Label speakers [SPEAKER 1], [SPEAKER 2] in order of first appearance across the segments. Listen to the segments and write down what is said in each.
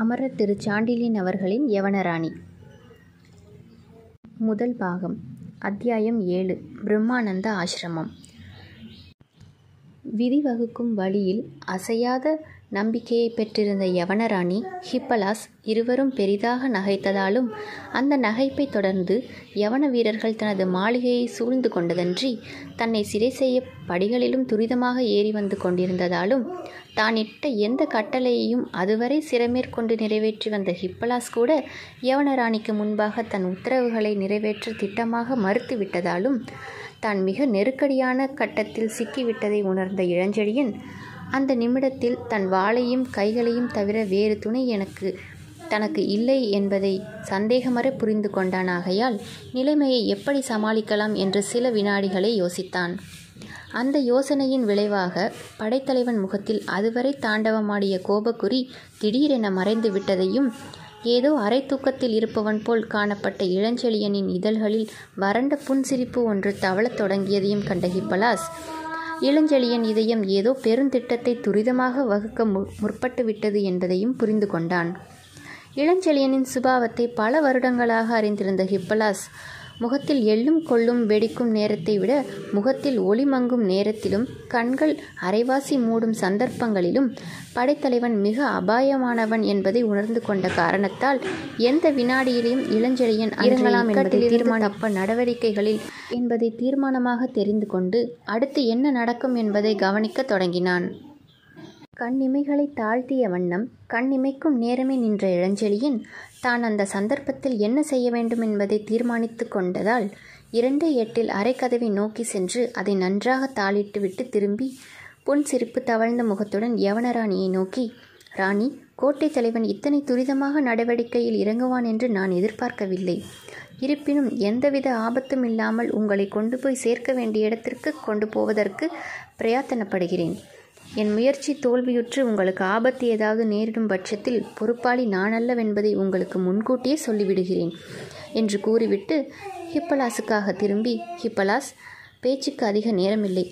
[SPEAKER 1] அமரர் திரு சாண்டிலின் அவர்களின் யவனராணி முதல் பாகம் அத்தியாயம் ஏழு பிரம்மானந்த ஆசிரமம் விதி வகுக்கும் வழியில் அசையாத நம்பிக்கையை பெற்றிருந்த யவனராணி ஹிப்பலாஸ் இருவரும் பெரிதாக நகைத்ததாலும் அந்த நகைப்பை தொடர்ந்து யவன வீரர்கள் தனது மாளிகையை சூழ்ந்து கொண்டதன்றி தன்னை சிறை செய்ய படிகளிலும் துரிதமாக ஏறி வந்து கொண்டிருந்ததாலும் தான் இட்ட எந்த கட்டளையையும் அதுவரை சிறமேற்கொண்டு நிறைவேற்றி வந்த ஹிப்பலாஸ் கூட யவனராணிக்கு முன்பாக தன் உத்தரவுகளை நிறைவேற்ற திட்டமாக மறுத்துவிட்டதாலும் தான் மிக நெருக்கடியான கட்டத்தில் சிக்கிவிட்டதை உணர்ந்த இளஞ்செழியன் அந்த நிமிடத்தில் தன் வாளையும் கைகளையும் தவிர வேறு துணை எனக்கு தனக்கு இல்லை என்பதை சந்தேகமற புரிந்து கொண்டான் ஆகையால் நிலைமையை எப்படி சமாளிக்கலாம் என்று சில வினாடிகளை யோசித்தான் அந்த யோசனையின் விளைவாக படைத்தலைவன் முகத்தில் அதுவரை தாண்டவமாடிய கோபக்குறி திடீரென மறைந்து விட்டதையும் ஏதோ அரை தூக்கத்தில் இருப்பவன் போல் காணப்பட்ட இளஞ்செழியனின் இதழ்களில் வறண்ட புன்சிரிப்பு ஒன்று தவழத் தொடங்கியதையும் கண்ட ஹிப்பலாஸ் இளஞ்செழியன் இதயம் ஏதோ பெருந்திட்டத்தை துரிதமாக வகுக்க முற்பட்டு விட்டது என்பதையும் புரிந்து கொண்டான் இளஞ்செழியனின் சுபாவத்தை பல வருடங்களாக அறிந்திருந்த ஹிப்பலாஸ் முகத்தில் எள்ளும் கொள்ளும் வெடிக்கும் நேரத்தை விட முகத்தில் ஒளிமங்கும் நேரத்திலும் கண்கள் அரைவாசி மூடும் சந்தர்ப்பங்களிலும் படைத்தலைவன் மிக அபாயமானவன் என்பதை உணர்ந்து கொண்ட காரணத்தால் எந்த வினாடியிலையும் இளஞ்செழியன் இறங்கலாம் என்பதை தீர்மானப்ப நடவடிக்கைகளில் என்பதை தீர்மானமாக தெரிந்து கொண்டு அடுத்து என்ன நடக்கும் என்பதை கவனிக்க தொடங்கினான் கண்ணிமைகளை தாழ்த்திய வண்ணம் கண்ணிமைக்கும் நேரமே நின்ற இளஞ்செழியின் தான் அந்த சந்தர்ப்பத்தில் என்ன செய்ய வேண்டும் என்பதை தீர்மானித்து கொண்டதால் இரண்டு எட்டில் அரைக்கதவை நோக்கி சென்று அதை நன்றாக தாளிட்டு விட்டு திரும்பி புன் சிரிப்பு தவழ்ந்த முகத்துடன் யவனராணியை நோக்கி ராணி கோட்டை தலைவன் இத்தனை துரிதமாக நடவடிக்கையில் இறங்குவான் என்று நான் எதிர்பார்க்கவில்லை இருப்பினும் எந்தவித ஆபத்தும் இல்லாமல் உங்களை கொண்டு போய் சேர்க்க வேண்டிய இடத்திற்கு கொண்டு போவதற்கு பிரயாத்தனப்படுகிறேன் என் முயற்சி தோல்வியுற்று உங்களுக்கு ஆபத்து ஏதாவது நேரிடும் பட்சத்தில் பொறுப்பாளி நான் அல்லவென்பதை உங்களுக்கு முன்கூட்டியே சொல்லிவிடுகிறேன் என்று கூறிவிட்டு ஹிப்பலாஸுக்காக திரும்பி ஹிப்பலாஸ் பேச்சுக்கு அதிக நேரமில்லை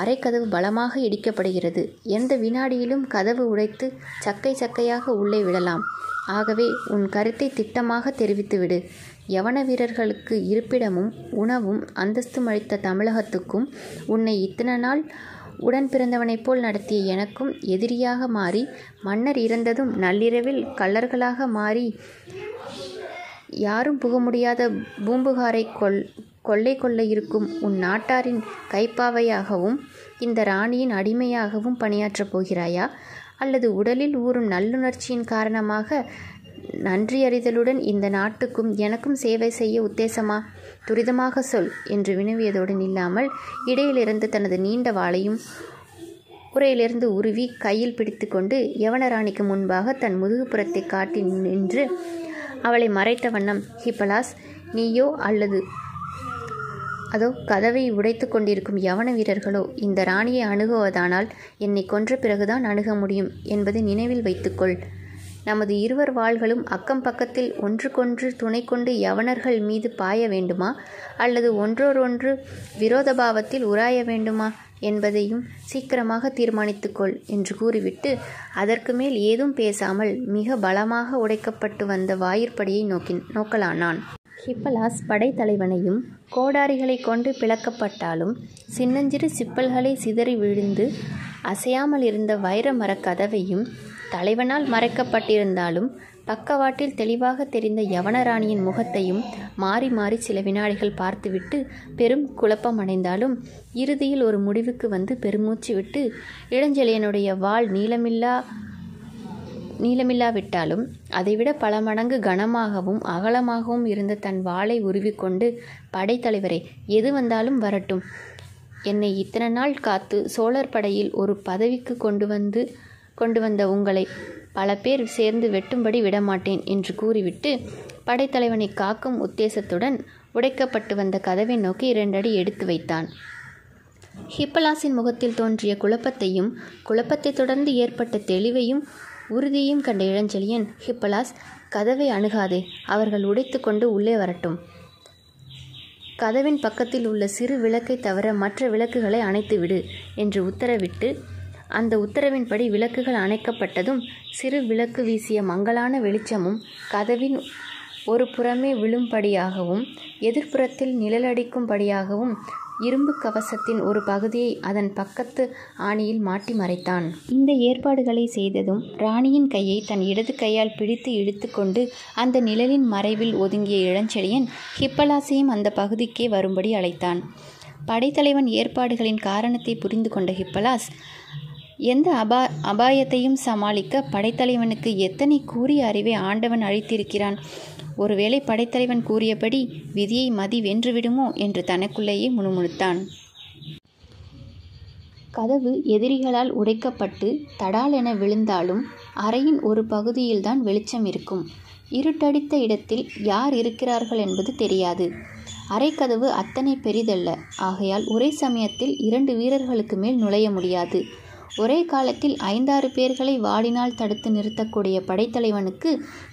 [SPEAKER 1] அரைக்கதவு பலமாக இடிக்கப்படுகிறது எந்த வினாடியிலும் கதவு உடைத்து சக்கை சக்கையாக உள்ளே விடலாம் ஆகவே உன் கருத்தை திட்டமாக தெரிவித்துவிடு யவன வீரர்களுக்கு இருப்பிடமும் உணவும் அந்தஸ்து அளித்த தமிழகத்துக்கும் உன்னை இத்தனை நாள் உடன் பிறந்தவனைப் போல் நடத்திய எனக்கும் எதிரியாக மாறி மன்னர் இறந்ததும் நள்ளிரவில் கள்ளர்களாக மாறி யாரும் புக முடியாத பூம்புகாரை கொள் கொள்ளை கொள்ள இருக்கும் உன் நாட்டாரின் கைப்பாவையாகவும் இந்த ராணியின் அடிமையாகவும் பணியாற்றப் போகிறாயா அல்லது உடலில் ஊறும் நல்லுணர்ச்சியின் காரணமாக நன்றியறிதலுடன் இந்த நாட்டுக்கும் எனக்கும் சேவை செய்ய உத்தேசமா துரிதமாக சொல் என்று வினவியதோடு நில்லாமல் இடையிலிருந்து தனது நீண்ட வாளையும் உரையிலிருந்து உருவி கையில் பிடித்துக்கொண்டு யவனராணிக்கு முன்பாக தன் முதுகுப்புறத்தை காட்டி நின்று அவளை மறைத்த வண்ணம் ஹிப்பலாஸ் நீயோ அல்லது அதோ கதவை உடைத்து கொண்டிருக்கும் யவன வீரர்களோ இந்த ராணியை அணுகுவதானால் என்னை கொன்ற பிறகுதான் அணுக முடியும் என்பதை நினைவில் வைத்துக்கொள் நமது இருவர் வாள்களும் அக்கம் பக்கத்தில் ஒன்றுக்கொன்று துணை கொண்டு யவனர்கள் மீது பாய வேண்டுமா அல்லது ஒன்றோரொன்று விரோதபாவத்தில் உராய வேண்டுமா என்பதையும் சீக்கிரமாக தீர்மானித்துக்கொள் என்று கூறிவிட்டு அதற்கு மேல் ஏதும் பேசாமல் மிக பலமாக உடைக்கப்பட்டு வந்த வாயிற்படியை நோக்கி நோக்கலானான் ஹிப்பலாஸ் படைத்தலைவனையும் கோடாரிகளை கொண்டு பிளக்கப்பட்டாலும் சின்னஞ்சிறு சிப்பல்களை சிதறி விழுந்து அசையாமல் இருந்த வைர மரக்கதவையும் தலைவனால் மறைக்கப்பட்டிருந்தாலும் பக்கவாட்டில் தெளிவாக தெரிந்த யவனராணியின் முகத்தையும் மாறி மாறி சில வினாடிகள் பார்த்துவிட்டு பெரும் குழப்பம் அடைந்தாலும் இறுதியில் ஒரு முடிவுக்கு வந்து பெருமூச்சு விட்டு இளஞ்செழியனுடைய வாள் நீளமில்லா நீளமில்லாவிட்டாலும் அதைவிட பல மடங்கு கனமாகவும் அகலமாகவும் இருந்த தன் வாளை உருவிக்கொண்டு படைத்தலைவரே எது வந்தாலும் வரட்டும் என்னை இத்தனை நாள் காத்து சோழர் படையில் ஒரு பதவிக்கு கொண்டு வந்து கொண்டு வந்த உங்களை பல பேர் சேர்ந்து வெட்டும்படி விடமாட்டேன் என்று கூறிவிட்டு படைத்தலைவனை காக்கும் உத்தேசத்துடன் உடைக்கப்பட்டு வந்த கதவை நோக்கி இரண்டடி எடுத்து வைத்தான் ஹிப்பலாஸின் முகத்தில் தோன்றிய குழப்பத்தையும் குழப்பத்தை தொடர்ந்து ஏற்பட்ட தெளிவையும் உறுதியும் கண்ட இளஞ்செழியன் ஹிப்பலாஸ் கதவை அணுகாதே அவர்கள் உடைத்து கொண்டு உள்ளே வரட்டும் கதவின் பக்கத்தில் உள்ள சிறு விளக்கை தவிர மற்ற விளக்குகளை அணைத்துவிடு என்று உத்தரவிட்டு அந்த உத்தரவின்படி விளக்குகள் அணைக்கப்பட்டதும் சிறு விளக்கு வீசிய மங்களான வெளிச்சமும் கதவின் ஒரு புறமே விழும்படியாகவும் எதிர்ப்புறத்தில் நிழலடிக்கும்படியாகவும் இரும்பு கவசத்தின் ஒரு பகுதியை அதன் பக்கத்து ஆணியில் மாட்டி மறைத்தான் இந்த ஏற்பாடுகளை செய்ததும் ராணியின் கையை தன் இடது கையால் பிடித்து இழுத்து கொண்டு அந்த நிழலின் மறைவில் ஒதுங்கிய இளஞ்செழியன் ஹிப்பலாசையும் அந்த பகுதிக்கே வரும்படி அழைத்தான் படைத்தலைவன் ஏற்பாடுகளின் காரணத்தை புரிந்து கொண்ட ஹிப்பலாஸ் எந்த அபா அபாயத்தையும் சமாளிக்க படைத்தலைவனுக்கு எத்தனை கூறிய அறிவை ஆண்டவன் அழித்திருக்கிறான் ஒருவேளை படைத்தலைவன் கூறியபடி விதியை மதி வென்றுவிடுமோ என்று தனக்குள்ளேயே முணுமுணுத்தான் கதவு எதிரிகளால் உடைக்கப்பட்டு தடால் என விழுந்தாலும் அறையின் ஒரு பகுதியில்தான் வெளிச்சம் இருக்கும் இருட்டடித்த இடத்தில் யார் இருக்கிறார்கள் என்பது தெரியாது கதவு அத்தனை பெரிதல்ல ஆகையால் ஒரே சமயத்தில் இரண்டு வீரர்களுக்கு மேல் நுழைய முடியாது ஒரே காலத்தில் ஐந்தாறு பேர்களை வாடினால் தடுத்து நிறுத்தக்கூடிய படைத்தலைவனுக்கு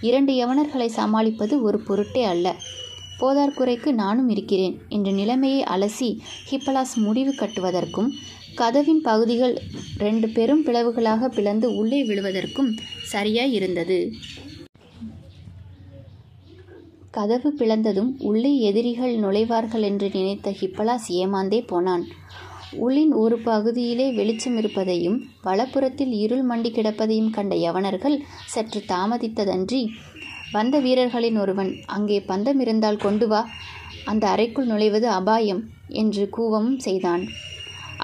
[SPEAKER 1] இரண்டு யவனர்களை சமாளிப்பது ஒரு பொருட்டே அல்ல போதார்குறைக்கு நானும் இருக்கிறேன் என்ற நிலைமையை அலசி ஹிப்பலாஸ் முடிவு கட்டுவதற்கும் கதவின் பகுதிகள் ரெண்டு பெரும் பிளவுகளாக பிளந்து உள்ளே விழுவதற்கும் சரியாய் இருந்தது கதவு பிளந்ததும் உள்ளே எதிரிகள் நுழைவார்கள் என்று நினைத்த ஹிப்பலாஸ் ஏமாந்தே போனான் உளின் ஒரு பகுதியிலே வெளிச்சம் இருப்பதையும் வலப்புறத்தில் இருள் மண்டி கிடப்பதையும் கண்ட யவனர்கள் சற்று தாமதித்ததன்றி வந்த வீரர்களின் ஒருவன் அங்கே பந்தம் இருந்தால் கொண்டு வா அந்த அறைக்குள் நுழைவது அபாயம் என்று கூவமும் செய்தான்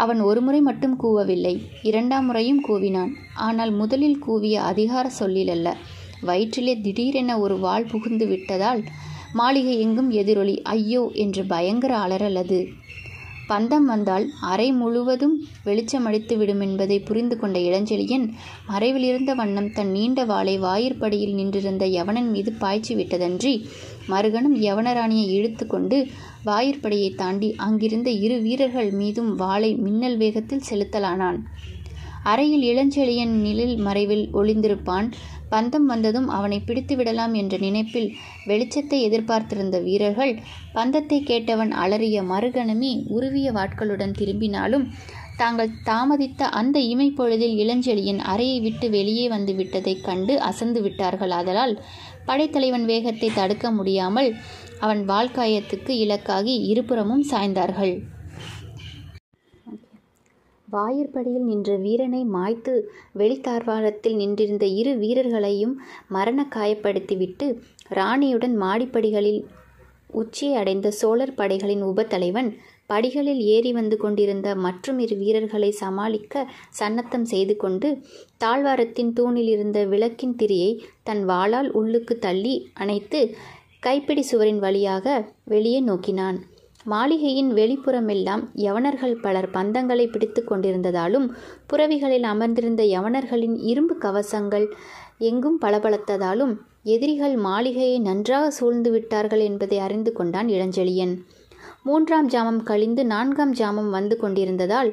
[SPEAKER 1] அவன் ஒருமுறை மட்டும் கூவவில்லை இரண்டாம் முறையும் கூவினான் ஆனால் முதலில் கூவிய அதிகார சொல்லிலல்ல வயிற்றிலே திடீரென ஒரு வாள் புகுந்து விட்டதால் மாளிகை எங்கும் எதிரொலி ஐயோ என்று பயங்கர அலறல் அது பந்தம் வந்தால் அறை முழுவதும் வெளிச்சமடித்து விடும் என்பதை புரிந்து கொண்ட இளஞ்செழியன் மறைவிலிருந்த வண்ணம் தன் நீண்ட வாளை வாயிற்படியில் நின்றிருந்த யவனன் மீது பாய்ச்சி விட்டதன்றி மறுகணம் யவனராணியை இழுத்து கொண்டு வாயிற்படியை தாண்டி அங்கிருந்த இரு வீரர்கள் மீதும் வாளை மின்னல் வேகத்தில் செலுத்தலானான் அறையில் இளஞ்செழியன் நிழல் மறைவில் ஒளிந்திருப்பான் பந்தம் வந்ததும் அவனை பிடித்து விடலாம் என்ற நினைப்பில் வெளிச்சத்தை எதிர்பார்த்திருந்த வீரர்கள் பந்தத்தை கேட்டவன் அலறிய மறுகணமே உருவிய வாட்களுடன் திரும்பினாலும் தாங்கள் தாமதித்த அந்த இமைப்பொழுதில் இளஞ்செழியின் அறையை விட்டு வெளியே வந்து விட்டதைக் கண்டு அசந்து விட்டார்கள் ஆதலால் படைத்தலைவன் வேகத்தை தடுக்க முடியாமல் அவன் வாழ்க்காயத்துக்கு இலக்காகி இருபுறமும் சாய்ந்தார்கள் வாயிற்படியில் நின்ற வீரனை மாய்த்து வெளித்தார்வாரத்தில் நின்றிருந்த இரு வீரர்களையும் மரண காயப்படுத்திவிட்டு ராணியுடன் மாடிப்படிகளில் உச்சியை அடைந்த சோழர் படைகளின் உபத்தலைவன் படிகளில் ஏறி வந்து கொண்டிருந்த மற்றும் இரு வீரர்களை சமாளிக்க சன்னத்தம் செய்து கொண்டு தாழ்வாரத்தின் தூணில் இருந்த விளக்கின் திரியை தன் வாளால் உள்ளுக்கு தள்ளி அணைத்து கைப்பிடி சுவரின் வழியாக வெளியே நோக்கினான் மாளிகையின் வெளிப்புறமெல்லாம் யவனர்கள் பலர் பந்தங்களை பிடித்து கொண்டிருந்ததாலும் புறவிகளில் அமர்ந்திருந்த யவனர்களின் இரும்பு கவசங்கள் எங்கும் பளபளத்ததாலும் எதிரிகள் மாளிகையை நன்றாக சூழ்ந்து விட்டார்கள் என்பதை அறிந்து கொண்டான் இளஞ்செழியன் மூன்றாம் ஜாமம் கழிந்து நான்காம் ஜாமம் வந்து கொண்டிருந்ததால்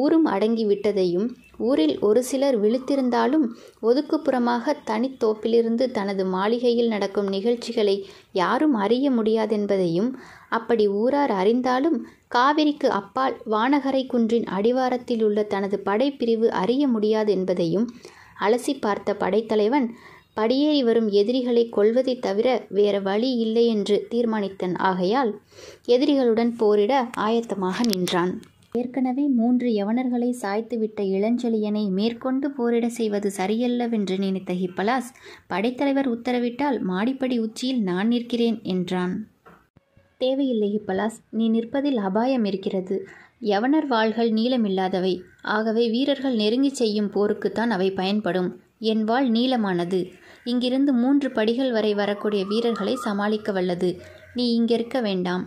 [SPEAKER 1] ஊரும் அடங்கிவிட்டதையும் ஊரில் ஒரு சிலர் விழுத்திருந்தாலும் ஒதுக்குப்புறமாக தனித்தோப்பிலிருந்து தனது மாளிகையில் நடக்கும் நிகழ்ச்சிகளை யாரும் அறிய முடியாதென்பதையும் அப்படி ஊரார் அறிந்தாலும் காவிரிக்கு அப்பால் வானகரை குன்றின் அடிவாரத்தில் உள்ள தனது படைப்பிரிவு அறிய முடியாதென்பதையும் அலசி பார்த்த படைத்தலைவன் படியேறி வரும் எதிரிகளை கொள்வதை தவிர வேற வழி இல்லை என்று தீர்மானித்தன் ஆகையால் எதிரிகளுடன் போரிட ஆயத்தமாக நின்றான் ஏற்கனவே மூன்று யவனர்களை சாய்த்துவிட்ட இளஞ்செழியனை மேற்கொண்டு போரிட செய்வது சரியல்லவென்று நினைத்த ஹிப்பலாஸ் படைத்தலைவர் உத்தரவிட்டால் மாடிப்படி உச்சியில் நான் நிற்கிறேன் என்றான் தேவையில்லை ஹிப்பலாஸ் நீ நிற்பதில் அபாயம் இருக்கிறது யவனர் வாள்கள் நீளமில்லாதவை ஆகவே வீரர்கள் நெருங்கி செய்யும் போருக்குத்தான் அவை பயன்படும் என் வாழ் நீளமானது இங்கிருந்து மூன்று படிகள் வரை வரக்கூடிய வீரர்களை சமாளிக்க வல்லது நீ இங்கிருக்க வேண்டாம்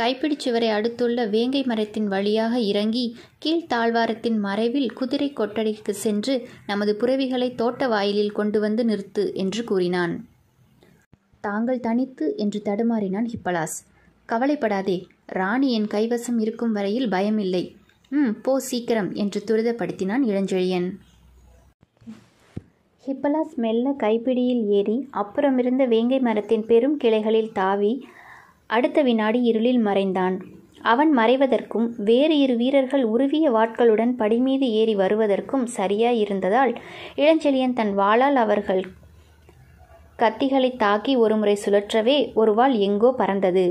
[SPEAKER 1] கைப்பிடிச்சுவரை அடுத்துள்ள வேங்கை மரத்தின் வழியாக இறங்கி கீழ்த்தாழ்வாரத்தின் மறைவில் குதிரை கொட்டடைக்கு சென்று நமது புறவிகளை தோட்ட வாயிலில் கொண்டு வந்து நிறுத்து என்று கூறினான் தாங்கள் தனித்து என்று தடுமாறினான் ஹிப்பலாஸ் கவலைப்படாதே ராணி என் கைவசம் இருக்கும் வரையில் பயமில்லை ம் போ சீக்கிரம் என்று துரிதப்படுத்தினான் இளஞ்செழியன் ஹிப்பலாஸ் மெல்ல கைப்பிடியில் ஏறி அப்புறமிருந்த வேங்கை மரத்தின் பெரும் கிளைகளில் தாவி அடுத்த வினாடி இருளில் மறைந்தான் அவன் மறைவதற்கும் வேறு இரு வீரர்கள் உருவிய வாட்களுடன் படிமீது ஏறி வருவதற்கும் சரியாயிருந்ததால் இளஞ்செழியன் தன் வாளால் அவர்கள் கத்திகளை தாக்கி ஒருமுறை சுழற்றவே ஒரு வாள் எங்கோ பறந்தது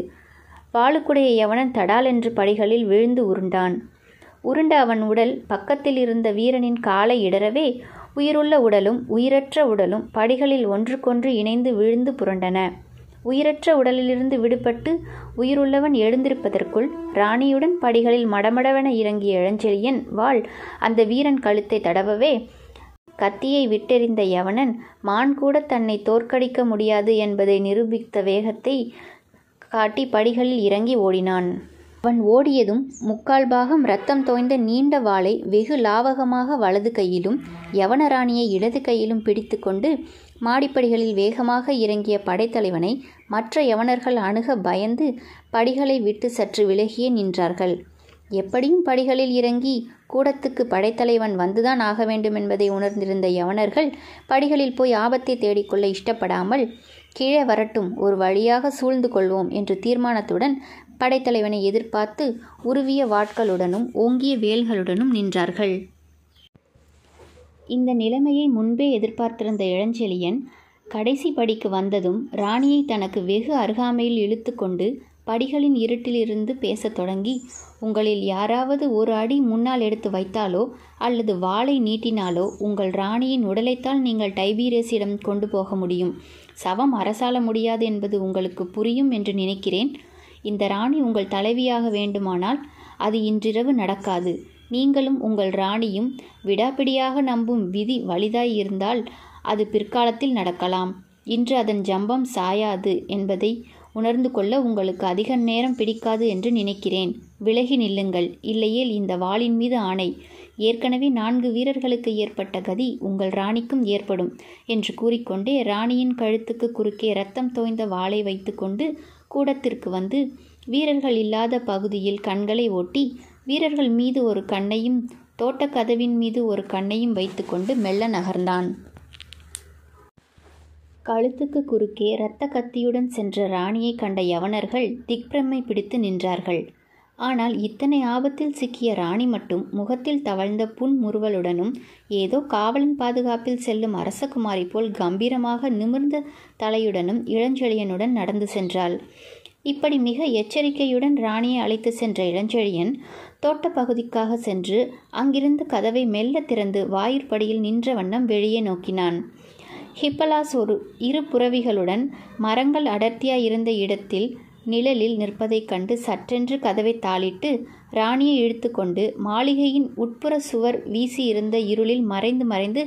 [SPEAKER 1] வாளுக்குடைய எவனன் தடால் என்று படிகளில் விழுந்து உருண்டான் உருண்ட அவன் உடல் பக்கத்தில் இருந்த வீரனின் காலை இடரவே உயிருள்ள உடலும் உயிரற்ற உடலும் படிகளில் ஒன்றுக்கொன்று இணைந்து விழுந்து புரண்டன உயிரற்ற உடலிலிருந்து விடுபட்டு உயிருள்ளவன் எழுந்திருப்பதற்குள் ராணியுடன் படிகளில் மடமடவென இறங்கிய இளஞ்செழியன் வாள் அந்த வீரன் கழுத்தை தடவவே கத்தியை விட்டெறிந்த யவனன் மான் கூட தன்னை தோற்கடிக்க முடியாது என்பதை நிரூபித்த வேகத்தை காட்டி படிகளில் இறங்கி ஓடினான் அவன் ஓடியதும் முக்கால் பாகம் ரத்தம் தோய்ந்த நீண்ட வாளை வெகு லாவகமாக வலது கையிலும் யவனராணியை இடது கையிலும் பிடித்து கொண்டு மாடிப்படிகளில் வேகமாக இறங்கிய படைத்தலைவனை மற்ற யவனர்கள் அணுக பயந்து படிகளை விட்டு சற்று விலகியே நின்றார்கள் எப்படியும் படிகளில் இறங்கி கூடத்துக்கு படைத்தலைவன் வந்துதான் ஆக வேண்டும் என்பதை உணர்ந்திருந்த யவனர்கள் படிகளில் போய் ஆபத்தை தேடிக்கொள்ள இஷ்டப்படாமல் கீழே வரட்டும் ஒரு வழியாக சூழ்ந்து கொள்வோம் என்று தீர்மானத்துடன் படைத்தலைவனை எதிர்பார்த்து உருவிய வாட்களுடனும் ஓங்கிய வேல்களுடனும் நின்றார்கள் இந்த நிலைமையை முன்பே எதிர்பார்த்திருந்த இளஞ்செழியன் கடைசி படிக்கு வந்ததும் ராணியை தனக்கு வெகு அருகாமையில் இழுத்து கொண்டு படிகளின் இருட்டிலிருந்து பேசத் தொடங்கி உங்களில் யாராவது ஒரு அடி முன்னால் எடுத்து வைத்தாலோ அல்லது வாளை நீட்டினாலோ உங்கள் ராணியின் உடலைத்தால் நீங்கள் டைபீரியஸிடம் கொண்டு போக முடியும் சவம் அரசால முடியாது என்பது உங்களுக்கு புரியும் என்று நினைக்கிறேன் இந்த ராணி உங்கள் தலைவியாக வேண்டுமானால் அது இன்றிரவு நடக்காது நீங்களும் உங்கள் ராணியும் விடாப்பிடியாக நம்பும் விதி வலிதாயிருந்தால் அது பிற்காலத்தில் நடக்கலாம் இன்று அதன் ஜம்பம் சாயாது என்பதை உணர்ந்து கொள்ள உங்களுக்கு அதிக நேரம் பிடிக்காது என்று நினைக்கிறேன் விலகி நில்லுங்கள் இல்லையேல் இந்த வாளின் மீது ஆணை ஏற்கனவே நான்கு வீரர்களுக்கு ஏற்பட்ட கதி உங்கள் ராணிக்கும் ஏற்படும் என்று கூறிக்கொண்டே ராணியின் கழுத்துக்கு குறுக்கே ரத்தம் தோய்ந்த வாளை வைத்துக்கொண்டு கூடத்திற்கு வந்து வீரர்கள் இல்லாத பகுதியில் கண்களை ஓட்டி வீரர்கள் மீது ஒரு கண்ணையும் தோட்டக்கதவின் மீது ஒரு கண்ணையும் வைத்துக்கொண்டு மெல்ல நகர்ந்தான் கழுத்துக்கு குறுக்கே இரத்த கத்தியுடன் சென்ற ராணியை கண்ட யவனர்கள் திக்பிரமை பிடித்து நின்றார்கள் ஆனால் இத்தனை ஆபத்தில் சிக்கிய ராணி மட்டும் முகத்தில் தவழ்ந்த புன்முறுவலுடனும் ஏதோ காவலின் பாதுகாப்பில் செல்லும் அரசகுமாரி போல் கம்பீரமாக நிமிர்ந்த தலையுடனும் இளஞ்செழியனுடன் நடந்து சென்றாள் இப்படி மிக எச்சரிக்கையுடன் ராணியை அழைத்து சென்ற இளஞ்செழியன் தோட்ட பகுதிக்காக சென்று அங்கிருந்து கதவை மெல்ல திறந்து வாயிற்படியில் நின்ற வண்ணம் வெளியே நோக்கினான் ஹிப்பலாஸ் ஒரு இரு புறவிகளுடன் மரங்கள் அடர்த்தியாயிருந்த இடத்தில் நிழலில் நிற்பதைக் கண்டு சற்றென்று கதவை தாளிட்டு ராணியை இழுத்துக்கொண்டு மாளிகையின் உட்புற சுவர் வீசியிருந்த இருளில் மறைந்து மறைந்து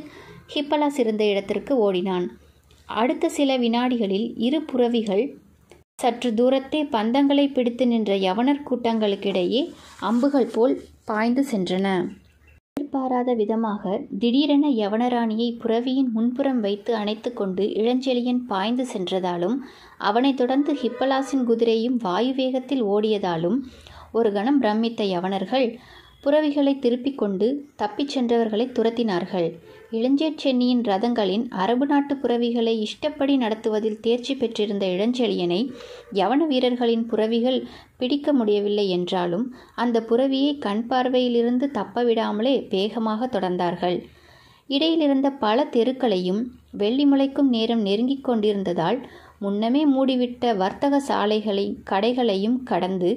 [SPEAKER 1] ஹிப்பலாஸ் இருந்த இடத்திற்கு ஓடினான் அடுத்த சில வினாடிகளில் இரு புறவிகள் சற்று தூரத்தே பந்தங்களை பிடித்து நின்ற யவனர் கூட்டங்களுக்கிடையே அம்புகள் போல் பாய்ந்து சென்றன எதிர்பாராத விதமாக திடீரென யவனராணியை புறவியின் முன்புறம் வைத்து அணைத்து கொண்டு இளஞ்செழியன் பாய்ந்து சென்றதாலும் அவனைத் தொடர்ந்து ஹிப்பலாசின் குதிரையும் வாயு வேகத்தில் ஓடியதாலும் ஒரு கணம் பிரமித்த யவனர்கள் புறவிகளை திருப்பிக் கொண்டு தப்பிச் சென்றவர்களை துரத்தினார்கள் சென்னியின் ரதங்களின் அரபு நாட்டு புறவிகளை இஷ்டப்படி நடத்துவதில் தேர்ச்சி பெற்றிருந்த இளஞ்செழியனை யவன வீரர்களின் புறவிகள் பிடிக்க முடியவில்லை என்றாலும் அந்த புறவியை கண் பார்வையிலிருந்து தப்பவிடாமலே வேகமாக தொடர்ந்தார்கள் இடையிலிருந்த பல தெருக்களையும் வெள்ளி முளைக்கும் நேரம் நெருங்கிக் கொண்டிருந்ததால் முன்னமே மூடிவிட்ட வர்த்தக சாலைகளை கடைகளையும் கடந்து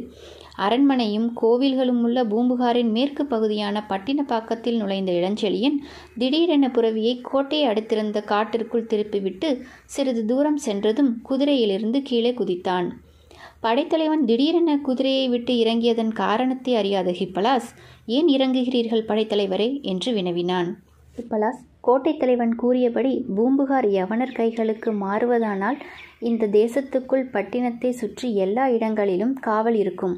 [SPEAKER 1] அரண்மனையும் கோவில்களும் உள்ள பூம்புகாரின் மேற்கு பகுதியான பட்டினப்பாக்கத்தில் நுழைந்த இளஞ்செழியன் திடீரென புறவியை கோட்டையை அடுத்திருந்த காட்டிற்குள் திருப்பிவிட்டு சிறிது தூரம் சென்றதும் குதிரையிலிருந்து கீழே குதித்தான் படைத்தலைவன் திடீரென குதிரையை விட்டு இறங்கியதன் காரணத்தை அறியாத ஹிப்பலாஸ் ஏன் இறங்குகிறீர்கள் படைத்தலைவரே என்று வினவினான் ஹிப்பலாஸ் கோட்டைத்தலைவன் தலைவன் கூறியபடி பூம்புகார் யவனர் கைகளுக்கு மாறுவதானால் இந்த தேசத்துக்குள் பட்டினத்தை சுற்றி எல்லா இடங்களிலும் காவல் இருக்கும்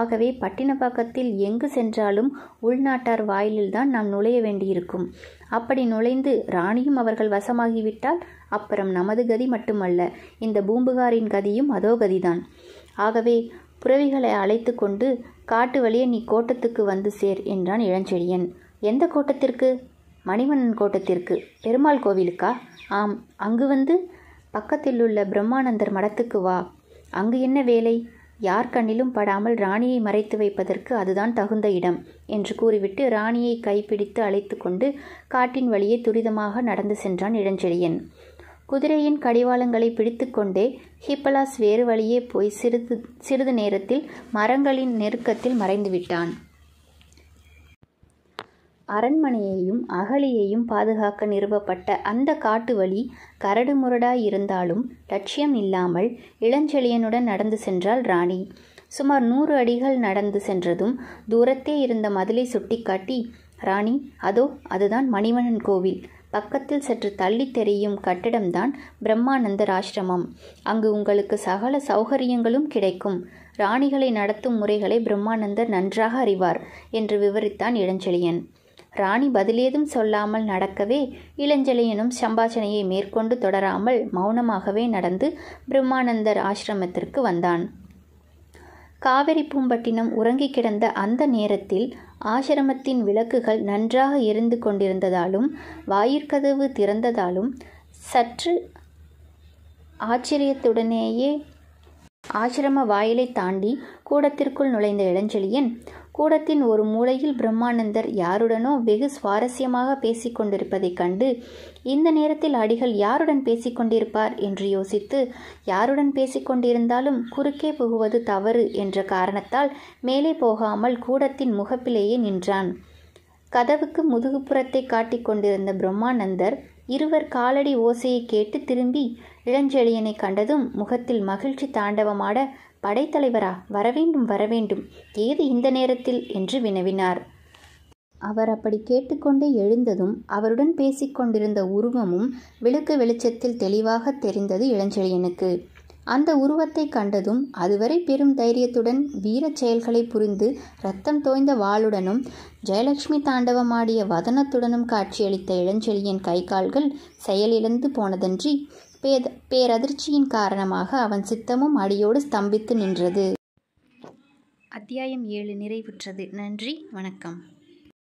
[SPEAKER 1] ஆகவே பட்டினப்பாக்கத்தில் எங்கு சென்றாலும் உள்நாட்டார் வாயிலில்தான் நாம் நுழைய வேண்டியிருக்கும் அப்படி நுழைந்து ராணியும் அவர்கள் வசமாகிவிட்டால் அப்புறம் நமது கதி மட்டுமல்ல இந்த பூம்புகாரின் கதியும் அதோ கதிதான் ஆகவே புறவிகளை அழைத்து கொண்டு காட்டு வழியே நீ கோட்டத்துக்கு வந்து சேர் என்றான் இளஞ்செழியன் எந்த கோட்டத்திற்கு மணிவண்ணன் கோட்டத்திற்கு பெருமாள் கோவிலுக்கா ஆம் அங்கு வந்து பக்கத்தில் உள்ள பிரம்மானந்தர் மடத்துக்கு வா அங்கு என்ன வேலை யார் கண்ணிலும் படாமல் ராணியை மறைத்து வைப்பதற்கு அதுதான் தகுந்த இடம் என்று கூறிவிட்டு ராணியை கைப்பிடித்து அழைத்து கொண்டு காட்டின் வழியே துரிதமாக நடந்து சென்றான் இளஞ்செழியன் குதிரையின் கடிவாளங்களை பிடித்துக்கொண்டே ஹிப்பலாஸ் வேறு வழியே போய் சிறிது சிறிது நேரத்தில் மரங்களின் நெருக்கத்தில் மறைந்து விட்டான் அரண்மனையையும் அகலியையும் பாதுகாக்க நிறுவப்பட்ட அந்த காட்டு வழி கரடுமுரடாயிருந்தாலும் லட்சியம் இல்லாமல் இளஞ்செழியனுடன் நடந்து சென்றாள் ராணி சுமார் நூறு அடிகள் நடந்து சென்றதும் தூரத்தே இருந்த மதிலை சுட்டிக்காட்டி ராணி அதோ அதுதான் மணிவணன் கோவில் பக்கத்தில் சற்று தள்ளி தெரியும் கட்டிடம்தான் பிரம்மானந்தர் ஆசிரமம் அங்கு உங்களுக்கு சகல சௌகரியங்களும் கிடைக்கும் ராணிகளை நடத்தும் முறைகளை பிரம்மானந்தர் நன்றாக அறிவார் என்று விவரித்தான் இளஞ்செழியன் ராணி பதிலேதும் சொல்லாமல் நடக்கவே இளஞ்செழியனும் சம்பாஷணையை மேற்கொண்டு தொடராமல் மௌனமாகவே நடந்து பிரம்மானந்தர் ஆசிரமத்திற்கு வந்தான் காவிரி பூம்பட்டினம் உறங்கி கிடந்த அந்த நேரத்தில் ஆசிரமத்தின் விளக்குகள் நன்றாக எரிந்து கொண்டிருந்ததாலும் வாயிற்கதவு திறந்ததாலும் சற்று ஆச்சரியத்துடனேயே ஆசிரம வாயிலை தாண்டி கூடத்திற்குள் நுழைந்த இளஞ்செழியன் கூடத்தின் ஒரு மூலையில் பிரம்மானந்தர் யாருடனோ வெகு சுவாரஸ்யமாக பேசிக்கொண்டிருப்பதைக் கண்டு இந்த நேரத்தில் அடிகள் யாருடன் பேசிக்கொண்டிருப்பார் என்று யோசித்து யாருடன் பேசிக்கொண்டிருந்தாலும் குறுக்கே புகுவது தவறு என்ற காரணத்தால் மேலே போகாமல் கூடத்தின் முகப்பிலேயே நின்றான் கதவுக்கு முதுகுப்புறத்தை காட்டிக் கொண்டிருந்த பிரம்மானந்தர் இருவர் காலடி ஓசையை கேட்டு திரும்பி இளஞ்செழியனை கண்டதும் முகத்தில் மகிழ்ச்சி தாண்டவமாட படைத்தலைவரா வரவேண்டும் வரவேண்டும் ஏது இந்த நேரத்தில் என்று வினவினார் அவர் அப்படி கேட்டுக்கொண்டே எழுந்ததும் அவருடன் பேசிக்கொண்டிருந்த உருவமும் விளக்கு வெளிச்சத்தில் தெளிவாக தெரிந்தது இளஞ்செழியனுக்கு அந்த உருவத்தை கண்டதும் அதுவரை பெரும் தைரியத்துடன் வீரச் செயல்களை புரிந்து ரத்தம் தோய்ந்த வாளுடனும் ஜெயலட்சுமி தாண்டவமாடிய வதனத்துடனும் காட்சியளித்த இளஞ்செழியன் கை கால்கள் செயலிழந்து போனதன்றி பேத பேரதிர்ச்சியின் காரணமாக அவன் சித்தமும் அடியோடு ஸ்தம்பித்து நின்றது அத்தியாயம் ஏழு நிறைவுற்றது நன்றி வணக்கம்